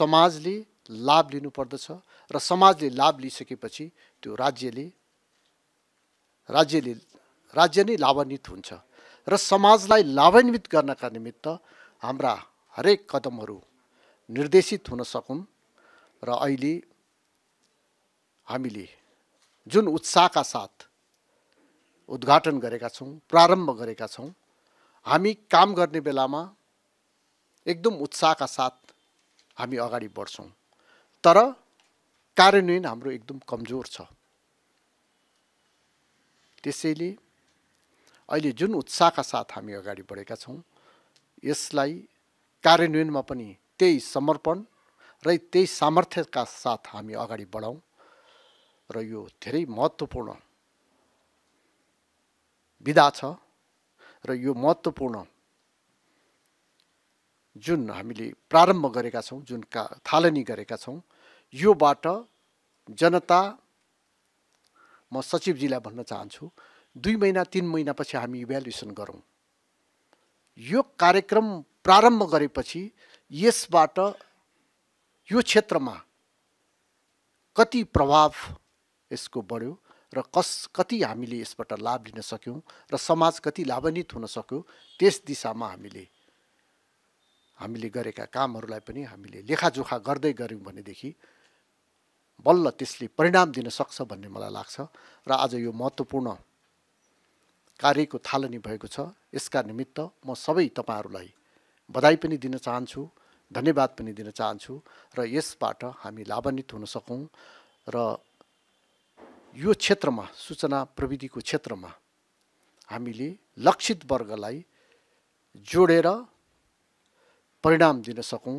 समाजले लाभ लिनुपर्दछ र समाजले लाभ लिइसकेपछि त्यो राज्यले राज्यले राज्य नै लाभान्वित हुन्छ र समाजलाई लाभान्वित गर्नका निमित्त हाम्रा हरेक कदमहरू निर्देशित हुन सकौँ र अहिले हामीले जुन उत्साहका साथ उद्घाटन गरेका छौँ प्रारम्भ गरेका छौँ हामी काम गर्ने बेलामा एकदम उत्साहका साथ हामी अगाडि बढ्छौँ तर कार्यान्वयन हाम्रो एकदम कमजोर छ त्यसैले अहिले जुन उत्साहका साथ हामी अगाडि बढेका छौँ यसलाई कार्यान्वयनमा पनि त्यही समर्पण र त्यही सामर्थ्यका साथ हामी अगाडि बढाउँ र यो धेरै महत्त्वपूर्ण विधा छ र यो महत्त्वपूर्ण जुन हामीले प्रारम्भ गरेका छौँ जुन का थालनी गरेका छौँ योबाट जनता म सचिवजीलाई भन्न चाहन्छु दुई महिना तिन महिनापछि हामी इभ्यालुएसन गरौँ यो कार्यक्रम प्रारम्भ गरेपछि यसबाट यो क्षेत्रमा कति प्रभाव यसको बढ्यो र कस कति हामीले यसबाट लाभ लिन सक्यौँ र समाज कति लाभान्वित हुन सक्यो त्यस दिशामा हामीले हामीले गरेका कामहरूलाई पनि हामीले लेखाजोखा गर्दै गऱ्यौँ भनेदेखि बल्ल त्यसले परिणाम दिन सक्छ भन्ने मलाई लाग्छ र आज यो महत्त्वपूर्ण कार्यको थालनी भएको छ यसका निमित्त म सबै तपाईँहरूलाई बधाई पनि दिन चाहन्छु धन्यवाद पनि दिन चाहन्छु र यसबाट हामी लाभान्वित हुन सकौँ र यो क्षेत्रमा सूचना प्रविधिको क्षेत्रमा हामीले लक्षित वर्गलाई जोडेर परिणाम दिन सकौँ